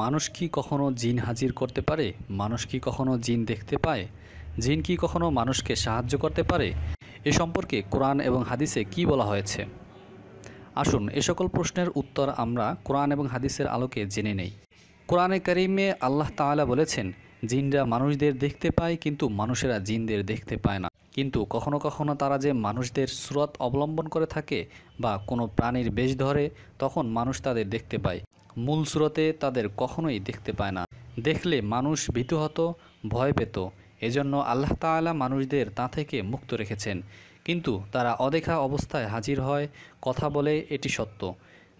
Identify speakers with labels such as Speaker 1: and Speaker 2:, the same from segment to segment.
Speaker 1: মানুষ কি কখনো জিন হাজির করতে পারে মানুষ কি কখনো জিন দেখতে পায় জিন কি কখনো মানুষকে সাহায্য করতে পারে এ সম্পর্কে কোরআন এবং হাদিসে কি বলা হয়েছে আসুন এ সকল প্রশ্নের উত্তর আমরা কোরআন এবং হাদিসের আলোকে জেনে নেই কোরআনে করিমে আল্লাহ তাআলা বলেছেন জিনরা মানুষদের দেখতে পায় কিন্তু মানুষেরা জিনদের দেখতে পায় না কিন্তু কখনো কখনো তারা যে মানুষদের স্রোত অবলম্বন করে থাকে বা কোনো প্রাণীর বেশ ধরে তখন মানুষ তাদের দেখতে পায় মূল স্রোতে তাদের কখনোই দেখতে পায় না দেখলে মানুষ ভীত হত ভয় পেত এজন্য আল্লাহ তালা মানুষদের তা থেকে মুক্ত রেখেছেন কিন্তু তারা অদেখা অবস্থায় হাজির হয় কথা বলে এটি সত্য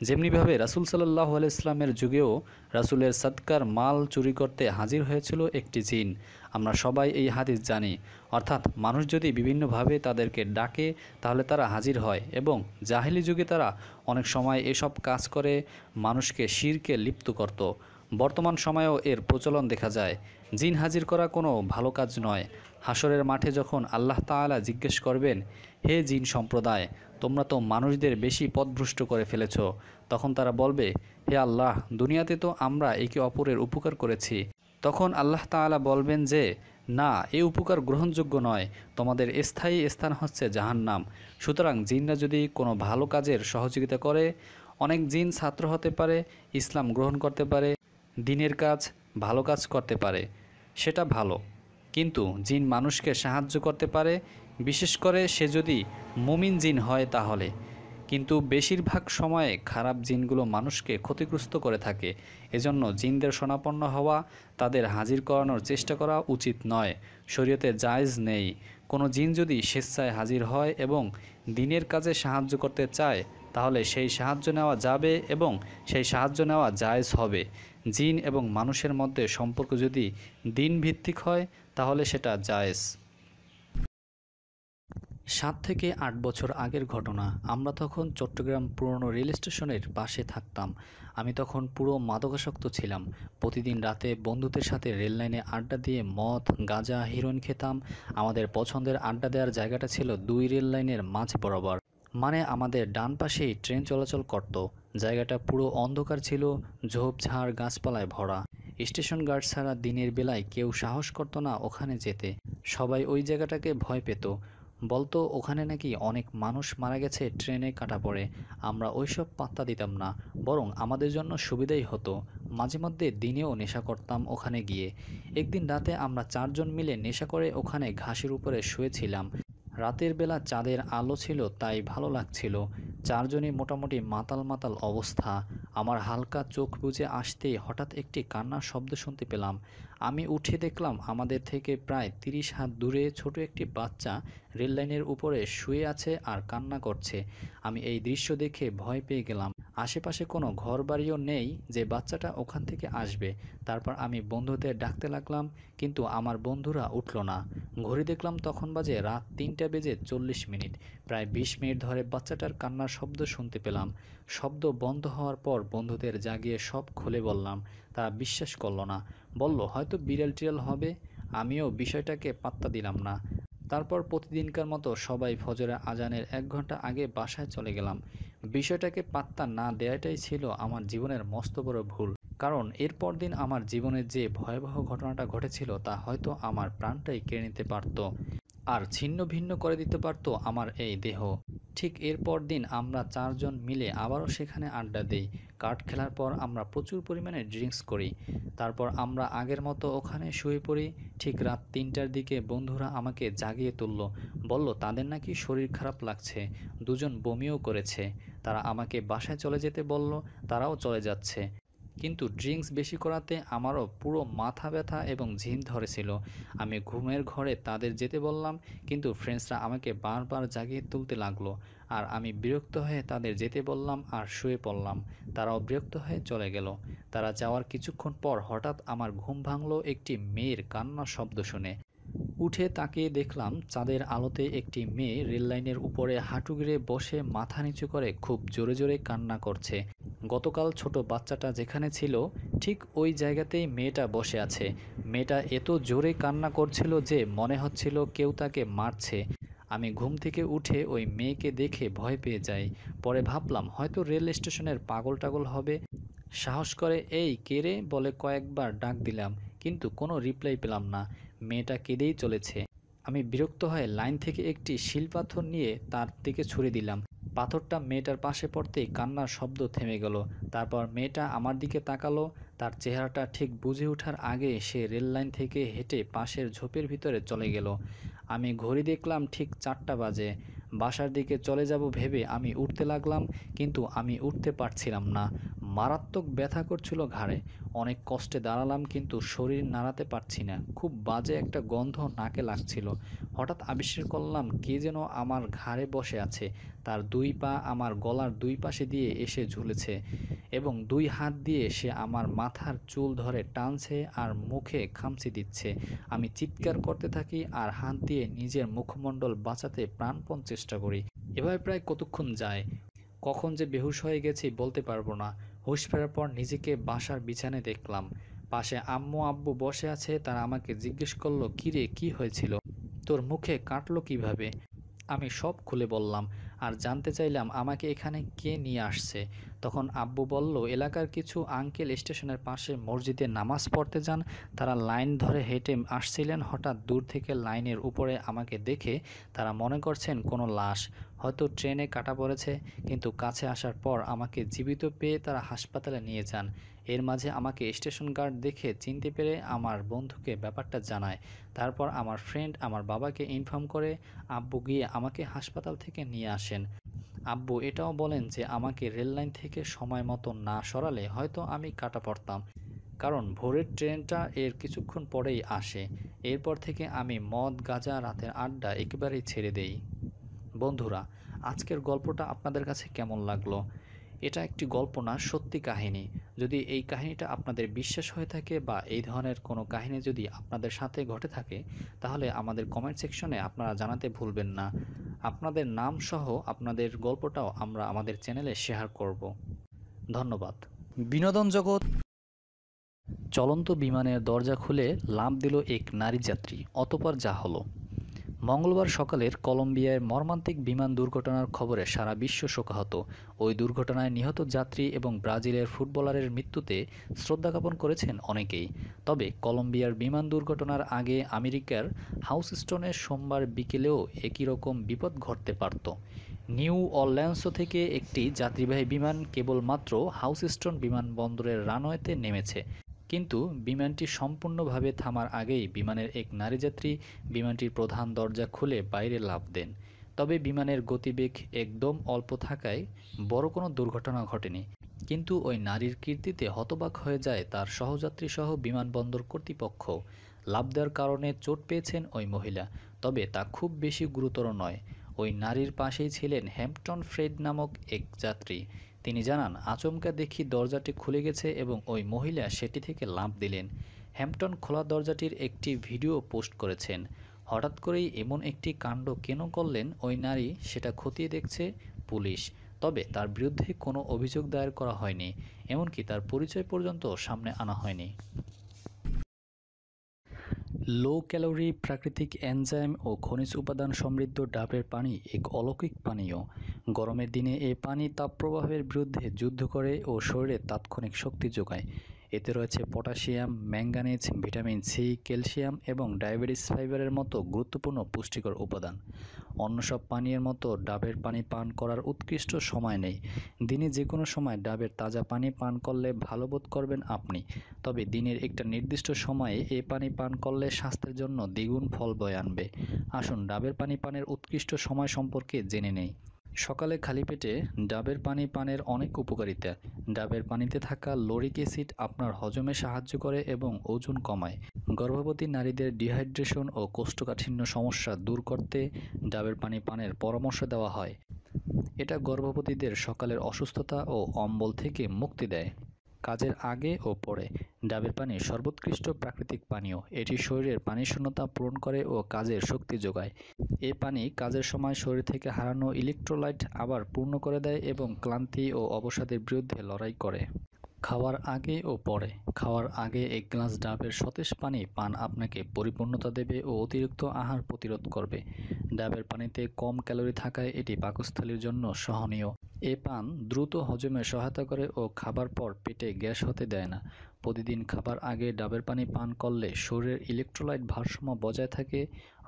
Speaker 1: যেমনিভাবে রাসুল সাল্লাহ ইসলামের যুগেও রাসুলের সৎকার মাল চুরি করতে হাজির হয়েছিল একটি জিন আমরা সবাই এই হাদিস জানি অর্থাৎ মানুষ যদি বিভিন্নভাবে তাদেরকে ডাকে তাহলে তারা হাজির হয় এবং জাহিলি যুগে তারা অনেক সময় এসব কাজ করে মানুষকে শিরকে লিপ্ত করত বর্তমান সময়েও এর প্রচলন দেখা যায় জিন হাজির করা কোনো ভালো কাজ নয় হাসরের মাঠে যখন আল্লাহ তালা জিজ্ঞেস করবেন হে জিন সম্প্রদায় তোমরা তো মানুষদের বেশি পদভ্রষ্ট করে ফেলেছ তখন তারা বলবে হে আল্লাহ দুনিয়াতে তো আমরা একে অপরের উপকার করেছি তখন আল্লাহ তালা বলবেন যে না এ উপকার গ্রহণযোগ্য নয় তোমাদের স্থায়ী স্থান হচ্ছে জাহান্নাম সুতরাং জিনরা যদি কোনো ভালো কাজের সহযোগিতা করে অনেক জিন ছাত্র হতে পারে ইসলাম গ্রহণ করতে পারে দিনের কাজ ভালো কাজ করতে পারে সেটা ভালো কিন্তু জিন মানুষকে সাহায্য করতে পারে বিশেষ করে সে যদি মুমিন জিন হয় তাহলে কিন্তু বেশিরভাগ সময়ে খারাপ জিনগুলো মানুষকে ক্ষতিগ্রস্ত করে থাকে এজন্য জিনদের শোনাপন্ন হওয়া তাদের হাজির করানোর চেষ্টা করা উচিত নয় শরীয়তে জায়জ নেই কোনো জিন যদি স্বেচ্ছায় হাজির হয় এবং দিনের কাজে সাহায্য করতে চায় তাহলে সেই সাহায্য নেওয়া যাবে এবং সেই সাহায্য নেওয়া জায়জ হবে জিন এবং মানুষের মধ্যে সম্পর্ক যদি দিনভিত্তিক হয় তাহলে সেটা জায়েজ সাত থেকে আট বছর আগের ঘটনা আমরা তখন চট্টগ্রাম পুরনো রেল স্টেশনের পাশে থাকতাম আমি তখন পুরো মাদকাসক্ত ছিলাম প্রতিদিন রাতে বন্ধুদের সাথে রেল লাইনে আড্ডা দিয়ে মদ গাঁজা হিরোইন খেতাম আমাদের পছন্দের আড্ডা দেওয়ার জায়গাটা ছিল দুই রেল লাইনের মাঝ বরাবর মানে আমাদের ডান পাশেই ট্রেন চলাচল করত জায়গাটা পুরো অন্ধকার ছিল ঝোপঝাড় গাছপালায় ভরা স্টেশন গার্ড ছাড়া দিনের বেলায় কেউ সাহস করত না ওখানে যেতে সবাই ওই জায়গাটাকে ভয় পেত বলতো ওখানে নাকি অনেক মানুষ মারা গেছে ট্রেনে কাটা পড়ে আমরা ওইসব পাত্তা দিতাম না বরং আমাদের জন্য সুবিধাই হতো মাঝে মধ্যে দিনেও নেশা করতাম ওখানে গিয়ে একদিন রাতে আমরা চারজন মিলে নেশা করে ওখানে ঘাসের উপরে শুয়েছিলাম রাতের বেলা চাঁদের আলো ছিল তাই ভালো লাগছিল চারজনই মোটামুটি মাতাল মাতাল অবস্থা আমার হালকা চোখ বুঝে আসতেই হঠাৎ একটি কান্নার শব্দ শুনতে পেলাম আমি উঠে দেখলাম আমাদের থেকে প্রায় তিরিশ হাত দূরে ছোট একটি বাচ্চা রেল লাইনের উপরে শুয়ে আছে আর কান্না করছে আমি এই দৃশ্য দেখে ভয় পেয়ে গেলাম আশেপাশে কোনো ঘর বাড়িও নেই যে বাচ্চাটা ওখান থেকে আসবে তারপর আমি বন্ধুদের ডাকতে লাগলাম কিন্তু আমার বন্ধুরা উঠল না ঘড়ি দেখলাম তখন বাজে রাত তিনটা বেজে চল্লিশ মিনিট প্রায় ২০ মিনিট ধরে বাচ্চাটার কান্নার শব্দ শুনতে পেলাম শব্দ বন্ধ হওয়ার পর বন্ধুদের জাগিয়ে সব খুলে বললাম তারা বিশ্বাস করল না বলল হয়তো বিড়াল টিরাল হবে আমিও বিষয়টাকে পাত্তা দিলাম না তারপর প্রতিদিনকার মতো সবাই ফজরের আজানের এক ঘন্টা আগে বাসায় চলে গেলাম বিষয়টাকে পাত্তা না দেয়াটাই ছিল আমার জীবনের মস্ত বড় ভুল কারণ এরপর দিন আমার জীবনের যে ভয়াবহ ঘটনাটা ঘটেছিল তা হয়তো আমার প্রাণটাই কেড়ে নিতে পারত আর ছিন্ন ভিন্ন করে দিতে পারত আমার এই দেহ ঠিক এরপর দিন আমরা চারজন মিলে আবারও সেখানে আড্ডা দিই কার্ড খেলার পর আমরা প্রচুর পরিমাণে ড্রিঙ্কস করি তারপর আমরা আগের মতো ওখানে শুয়ে পড়ি ঠিক রাত তিনটার দিকে বন্ধুরা আমাকে জাগিয়ে তুলল বলল তাদের নাকি শরীর খারাপ লাগছে দুজন বমিও করেছে তারা আমাকে বাসায় চলে যেতে বলল তারাও চলে যাচ্ছে কিন্তু ড্রিঙ্কস বেশি করাতে আমারও পুরো মাথা ব্যথা এবং ঝিম ধরেছিল আমি ঘুমের ঘরে তাদের যেতে বললাম কিন্তু ফ্রেন্ডসরা আমাকে বারবার জাগিয়ে তুলতে লাগলো আর আমি বিরক্ত হয়ে তাদের যেতে বললাম আর শুয়ে পড়লাম তারাও বিরক্ত হয়ে চলে গেল তারা যাওয়ার কিছুক্ষণ পর হঠাৎ আমার ঘুম ভাঙলো একটি মেয়ের কান্না শব্দ শুনে উঠে তাকে দেখলাম চাঁদের আলোতে একটি মেয়ে রেললাইনের উপরে হাঁটু গেড়ে বসে মাথা নিচু করে খুব জোরে জোরে কান্না করছে গতকাল ছোট বাচ্চাটা যেখানে ছিল ঠিক ওই জায়গাতেই মেয়েটা বসে আছে মেয়েটা এত জোরে কান্না করছিল যে মনে হচ্ছিল কেউ তাকে মারছে আমি ঘুম থেকে উঠে ওই মেয়েকে দেখে ভয় পেয়ে যাই পরে ভাবলাম হয়তো রেল স্টেশনের পাগল টাগল হবে সাহস করে এই কেড়ে বলে কয়েকবার ডাক দিলাম কিন্তু কোনো রিপ্লাই পেলাম না মেয়েটা কেঁদেই চলেছে আমি বিরক্ত হয়ে লাইন থেকে একটি পাথর নিয়ে তার দিকে ছুড়ে দিলাম পাথরটা মেয়েটার পাশে পড়তেই কান্নার শব্দ থেমে গেল তারপর মেয়েটা আমার দিকে তাকালো তার চেহারাটা ঠিক বুঝে ওঠার আগে সে রেল লাইন থেকে হেঁটে পাশের ঝোপের ভিতরে চলে গেল আমি ঘড়ি দেখলাম ঠিক চারটা বাজে বাসার দিকে চলে যাব ভেবে আমি উঠতে লাগলাম কিন্তু আমি উঠতে পারছিলাম না মারাত্মক ব্যথা করছিল ঘাড়ে অনেক কষ্টে দাঁড়ালাম কিন্তু শরীর নাড়াতে পারছি না খুব বাজে একটা গন্ধ নাকে লাগছিল হঠাৎ আবিষ্কার করলাম কে যেন আমার ঘাড়ে বসে আছে তার দুই পা আমার গলার দুই পাশে দিয়ে এসে ঝুলেছে এবং দুই হাত দিয়ে সে আমার মাথার চুল ধরে টানছে আর মুখে খামচি দিচ্ছে আমি চিৎকার করতে থাকি আর হাত দিয়ে নিজের মুখমণ্ডল বাঁচাতে প্রাণপণ চেষ্টা করি এভাবে প্রায় কতক্ষণ যায় কখন যে বেহুশ হয়ে গেছি বলতে পারবো না হুশ ফেরার পর নিজেকে বাসার বিছানে দেখলাম পাশে আম্মু আব্বু বসে আছে তারা আমাকে জিজ্ঞেস করলো কিরে কি হয়েছিল তোর মুখে কাটলো কিভাবে আমি সব খুলে বললাম আর জানতে চাইলাম আমাকে এখানে কে নিয়ে আসছে তখন আব্বু বলল এলাকার কিছু আঙ্কেল স্টেশনের পাশে মসজিদে নামাজ পড়তে যান তারা লাইন ধরে হেঁটে আসছিলেন হঠাৎ দূর থেকে লাইনের উপরে আমাকে দেখে তারা মনে করছেন কোনো লাশ হয়তো ট্রেনে কাটা পড়েছে কিন্তু কাছে আসার পর আমাকে জীবিত পেয়ে তারা হাসপাতালে নিয়ে যান এর মাঝে আমাকে স্টেশন গার্ড দেখে চিনতে পেরে আমার বন্ধুকে ব্যাপারটা জানায় তারপর আমার ফ্রেন্ড আমার বাবাকে ইনফর্ম করে আব্বু গিয়ে আমাকে হাসপাতাল থেকে নিয়ে আসেন আব্বু এটাও বলেন যে আমাকে রেললাইন থেকে সময় মতো না সরালে হয়তো আমি কাটা পড়তাম কারণ ভোরের ট্রেনটা এর কিছুক্ষণ পরেই আসে এরপর থেকে আমি মদ গাঁজা রাতের আড্ডা একেবারেই ছেড়ে দেই বন্ধুরা আজকের গল্পটা আপনাদের কাছে কেমন লাগলো এটা একটি গল্প না সত্যি কাহিনী যদি এই কাহিনীটা আপনাদের বিশ্বাস হয়ে থাকে বা এই ধরনের কোনো কাহিনী যদি আপনাদের সাথে ঘটে থাকে তাহলে আমাদের কমেন্ট সেকশনে আপনারা জানাতে ভুলবেন না আপনাদের নাম সহ আপনাদের গল্পটাও আমরা আমাদের চ্যানেলে শেয়ার করব ধন্যবাদ বিনোদন জগৎ চলন্ত বিমানের দরজা খুলে লাভ দিল এক নারী যাত্রী অতপর যা হলো মঙ্গলবার সকালের কলম্বিয়ায় মর্মান্তিক বিমান দুর্ঘটনার খবরে সারা বিশ্ব শোকাহত ওই দুর্ঘটনায় নিহত যাত্রী এবং ব্রাজিলের ফুটবলারের মৃত্যুতে শ্রদ্ধা জ্ঞাপন করেছেন অনেকেই তবে কলম্বিয়ার বিমান দুর্ঘটনার আগে আমেরিকার হাউসস্টোনে সোমবার বিকেলেও একই রকম বিপদ ঘটতে পারত নিউ অরল্যান্স থেকে একটি যাত্রীবাহী বিমান কেবলমাত্র হাউসস্টোন বিমানবন্দরের রানওয়েতে নেমেছে কিন্তু বিমানটি সম্পূর্ণভাবে থামার আগেই বিমানের এক নারী যাত্রী বিমানটির প্রধান দরজা খুলে বাইরে লাভ দেন তবে বিমানের গতিবেগ একদম অল্প থাকায় বড় কোনো দুর্ঘটনা ঘটেনি কিন্তু ওই নারীর কীর্তিতে হতবাক হয়ে যায় তার সহযাত্রীসহ বিমানবন্দর কর্তৃপক্ষ লাভ দেওয়ার কারণে চোট পেয়েছেন ওই মহিলা তবে তা খুব বেশি গুরুতর নয় ওই নারীর পাশেই ছিলেন হ্যাম্পটন ফ্রেড নামক এক যাত্রী তিনি জানান আচমকা দেখি দরজাটি খুলে গেছে এবং ওই মহিলা সেটি থেকে লাভ দিলেন হ্যাম্পটন খোলা দরজাটির একটি ভিডিও পোস্ট করেছেন হঠাৎ করেই এমন একটি কাণ্ড কেন করলেন ওই নারী সেটা খতিয়ে দেখছে পুলিশ তবে তার বিরুদ্ধে কোনো অভিযোগ দায়ের করা হয়নি এমনকি তার পরিচয় পর্যন্ত সামনে আনা হয়নি লো ক্যালোরি প্রাকৃতিক এনজাইম ও খনিজ উপাদান সমৃদ্ধ ডাবের পানি এক অলৌকিক পানীয় গরমের দিনে এ পানি তাপপ্রবাহের বিরুদ্ধে যুদ্ধ করে ও শরীরে তাৎক্ষণিক শক্তি যোগায় এতে রয়েছে potassium manganese vitamin C calcium এবং ডায়াবেটিস ফাইবারের মতো গুরুত্বপূর্ণ পুষ্টিকর উপাদান অন্য সব পানীয়ের মতো ডাবের পানি পান করার উৎকৃষ্ট সময় নেই দিনে যে কোনো সময় ডাবের তাজা পানি পান করলে ভালো বোধ করবেন আপনি তবে দিনের একটা নির্দিষ্ট সময়ে এ পানি পান করলে স্বাস্থ্যের জন্য দ্বিগুণ ফল বয়ে আনবে আসুন ডাবের পানি পানের উৎকৃষ্ট সময় সম্পর্কে জেনে নেই সকালে খালি পেটে ডাবের পানি পানের অনেক উপকারিতা ডাবের পানিতে থাকা লোরিক অ্যাসিড আপনার হজমে সাহায্য করে এবং ওজন কমায় গর্ভবতী নারীদের ডিহাইড্রেশন ও কোষ্ঠকাঠিন্য সমস্যা দূর করতে ডাবের পানি পানের পরামর্শ দেওয়া হয় এটা গর্ভবতীদের সকালের অসুস্থতা ও অম্বল থেকে মুক্তি দেয় কাজের আগে ও পরে ডাবের পানি সর্বোৎকৃষ্ট প্রাকৃতিক পানীয় এটি শরীরের পানি শূন্যতা পূরণ করে ও কাজের শক্তি যোগায় এ পানি কাজের সময় শরীর থেকে হারানো ইলেকট্রোলাইট আবার পূর্ণ করে দেয় এবং ক্লান্তি ও অবসাদের বিরুদ্ধে লড়াই করে খাওয়ার আগে ও পরে খাওয়ার আগে এক গ্লাস ডাবের সতেজ পানি পান আপনাকে পরিপূর্ণতা দেবে ও অতিরিক্ত আহার প্রতিরোধ করবে ডাবের পানিতে কম ক্যালোরি থাকায় এটি পাকস্থলীর জন্য সহনীয় এ পান দ্রুত হজমে সহায়তা করে ও খাবার পর পেটে গ্যাস হতে দেয় না প্রতিদিন খাবার আগে ডাবের পানি পান করলে শরীরের ইলেকট্রোলাইট ভারসাম্য বজায় থাকে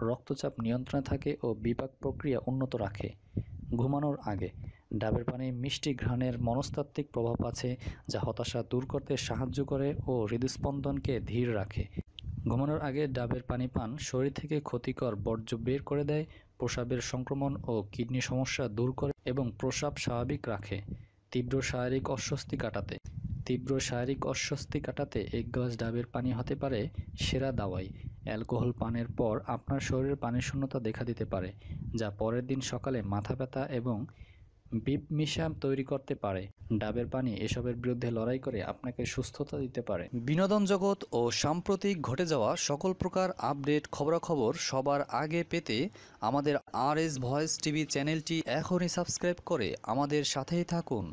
Speaker 1: রক্তচাপ নিয়ন্ত্রণে থাকে ও বিপাক প্রক্রিয়া উন্নত রাখে ঘুমানোর আগে ডাবের পানি মিষ্টি ঘ্রাণের মনস্তাত্ত্বিক প্রভাব আছে যা হতাশা দূর করতে সাহায্য করে ও হৃদস্পন্দনকে ধীর রাখে ঘুমানোর আগে ডাবের পানি পান শরীর থেকে ক্ষতিকর বর্জ্য বের করে দেয় প্রসাবের সংক্রমণ ও কিডনি সমস্যা দূর করে এবং প্রসাব স্বাভাবিক রাখে তীব্র শারীরিক অস্বস্তি কাটাতে তীব্র শারীরিক অস্বস্তি কাটাতে এক গ্লাস ডাবের পানি হতে পারে সেরা দাওয়াই অ্যালকোহল পানের পর আপনার শরীরের পানির শূন্যতা দেখা দিতে পারে যা পরের দিন সকালে মাথা ব্যথা এবং বিপ মিশা তৈরি করতে পারে ডাবের পানি এসবের বিরুদ্ধে লড়াই করে আপনাকে সুস্থতা দিতে পারে বিনোদন জগৎ ও সাম্প্রতিক ঘটে যাওয়া সকল প্রকার আপডেট খবরাখবর সবার আগে পেতে আমাদের আর এস ভয়েস টিভি চ্যানেলটি এখনই সাবস্ক্রাইব করে আমাদের সাথেই থাকুন